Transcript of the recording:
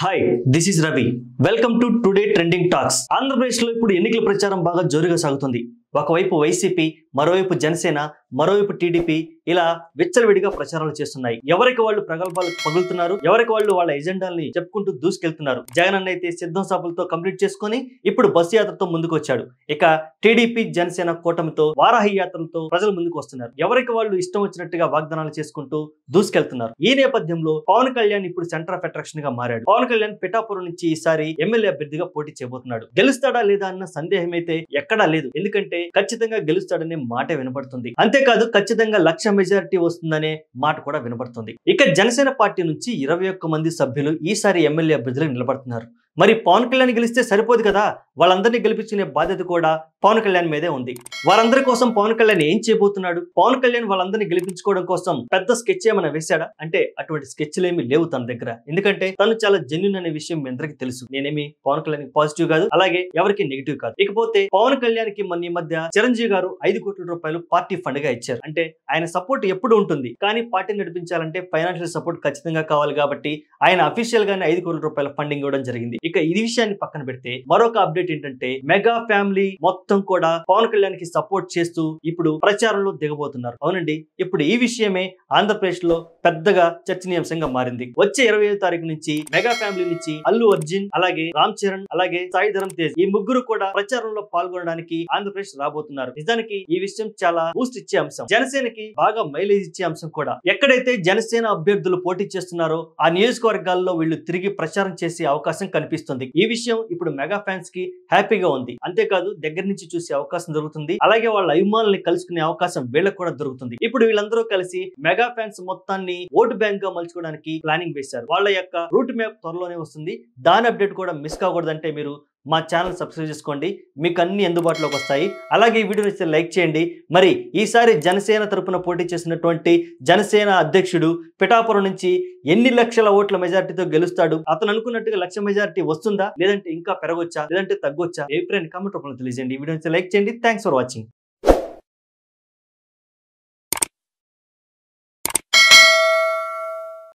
hi this is Ravi welcome to today trending talks ఆంధ్రప్రదేశ్లో ఇప్పుడు ఎన్నికల ప్రచారం బాగా జోరుగా సాగుతుంది ఒకవైపు వైసీపీ మరోవైపు జనసేన మరోవైపు టీడీపీ ఇలా విచ్చలవిడిగా ప్రచారాలు చేస్తున్నాయి ఎవరికి వాళ్ళు ప్రగల్భాలు పగులుతున్నారు ఎవరికి వాళ్ళు వాళ్ళ ఎజెండాల్ని చెప్పుకుంటూ దూసుకెళ్తున్నారు జగన్ అన్న అయితే సిద్ధం సభలతో కంప్లీట్ చేసుకుని ఇప్పుడు బస్సు యాత్రతో ముందుకొచ్చాడు ఇక టీడీపీ జనసేన కూటమితో వారాహి యాత్రలతో ప్రజలు ముందుకు వస్తున్నారు ఎవరికి వాళ్ళు ఇష్టం వచ్చినట్టుగా వాగ్దానాలు చేసుకుంటూ దూసుకెళ్తున్నారు ఈ నేపథ్యంలో పవన్ కళ్యాణ్ ఇప్పుడు సెంటర్ ఆఫ్ అట్రాక్షన్ గా మారాడు పవన్ కళ్యాణ్ పిఠాపురం నుంచి ఈసారి ఎమ్మెల్యే అభ్యర్థిగా పోటీ చేయబోతున్నాడు గెలుస్తాడా లేదా అన్న సందేహం అయితే ఎక్కడా లేదు ఎందుకంటే ఖచ్చితంగా గెలుస్తాడనే మాట వినపడుతుంది అంతేకాదు ఖచ్చితంగా లక్ష మెజారిటీ వస్తుందనే మాట కూడా వినపడుతుంది ఇక జనసేన పార్టీ నుంచి ఇరవై మంది సభ్యులు ఈసారి ఎమ్మెల్యే అభ్యర్థులు నిలబడుతున్నారు మరి పవన్ కళ్యాణ్ గెలిస్తే సరిపోదు కదా వాళ్ళందరినీ గెలిపించుకునే బాధ్యత కూడా పవన్ కళ్యాణ్ మీదే ఉంది వారందరి కోసం పవన్ కళ్యాణ్ ఏం చేయబోతున్నాడు పవన్ కళ్యాణ్ వాళ్ళందరినీ గెలిపించుకోవడం కోసం పెద్ద స్కెచ్ ఏమైనా వేశాడా అంటే అటువంటి ఏమి లేవు తన దగ్గర ఎందుకంటే తను చాలా జెన్యున్ అనే విషయం మీ తెలుసు నేనేమి పవన్ కళ్యాణ్ పాజిటివ్ కాదు అలాగే ఎవరికి నెగిటివ్ కాదు ఇకపోతే పవన్ కళ్యాణ్ కి మన ఈ మధ్య చిరంజీవి గారు ఐదు కోట్ల రూపాయలు పార్టీ ఫండ్ గా ఇచ్చారు అంటే ఆయన సపోర్ట్ ఎప్పుడు ఉంటుంది కానీ పార్టీ నడిపించాలంటే ఫైనాన్షియల్ సపోర్ట్ ఖచ్చితంగా కావాలి కాబట్టి ఆయన అఫీషియల్ గానే ఐదు కోట్ల రూపాయల ఫండింగ్ ఇవ్వడం జరిగింది ఇక ఈ విషయాన్ని పక్కన పెడితే మరొక అప్డేట్ అప్డేట్ ఏంటంటే మెగా ఫ్యామిలీ మొత్తం కూడా పవన్ కళ్యాణ్ కి సపోర్ట్ చేస్తూ ఇప్పుడు ప్రచారంలో దిగబోతున్నారు అవునండి ఇప్పుడు ఈ విషయమే ఆంధ్రప్రదేశ్ లో పెద్దగా చర్చనీయాంశంగా మారింది వచ్చే ఇరవై ఐదు తారీఖు నుంచి మెగా ఫ్యామిలీ నుంచి అల్లు అర్జున్ అలాగే రామ్ చరణ్ అలాగే సాయి ధరం తేజ్ ఈ ముగ్గురు కూడా ప్రచారంలో పాల్గొనడానికి ఆంధ్రప్రదేశ్ రాబోతున్నారు నిజానికి ఈ విషయం చాలా బూస్ట్ ఇచ్చే అంశం జనసేనకి బాగా మైలేజ్ ఇచ్చే అంశం కూడా ఎక్కడైతే జనసేన అభ్యర్థులు పోటీ చేస్తున్నారో ఆ నియోజకవర్గాల్లో వీళ్ళు తిరిగి ప్రచారం చేసే అవకాశం కనిపిస్తుంది ఈ విషయం ఇప్పుడు మెగా ఫ్యాన్స్ కి హ్యాపీగా ఉంది అంతేకాదు దగ్గర నుంచి చూసే అవకాశం దొరుకుతుంది అలాగే వాళ్ళ అభిమానుల్ని కలుసుకునే అవకాశం వీళ్ళకి కూడా దొరుకుతుంది ఇప్పుడు వీళ్ళందరూ కలిసి మెగా ఫ్యాన్స్ మొత్తాన్ని ని ఓటు బ్యాంక్ గా మలుచుకోవడానికి ప్లానింగ్ వేశారు వాళ్ళ యొక్క రూట్ మ్యాప్ త్వరలోనే వస్తుంది దాని అప్డేట్ కూడా మిస్ కాకూడదంటే మీరు మా ఛానల్ సబ్స్క్రైబ్ చేసుకోండి మీకు అన్ని అందుబాటులోకి వస్తాయి అలాగే ఈ వీడియో నచ్చితే లైక్ చేయండి మరి ఈసారి జనసేన తరఫున పోటీ చేసినటువంటి జనసేన అధ్యక్షుడు పిఠాపురం నుంచి ఎన్ని లక్షల ఓట్ల మెజార్టీతో గెలుస్తాడు అతను అనుకున్నట్టుగా లక్ష మెజార్టీ వస్తుందా లేదంటే ఇంకా పెరగొచ్చా లేదంటే తగ్గొచ్చా ఏప్రిల్ కామెంట్ రూపంలో తెలియజేయండి ఈ వీడియో నచ్చితే లైక్ చేయండి థ్యాంక్స్ ఫర్ వాచింగ్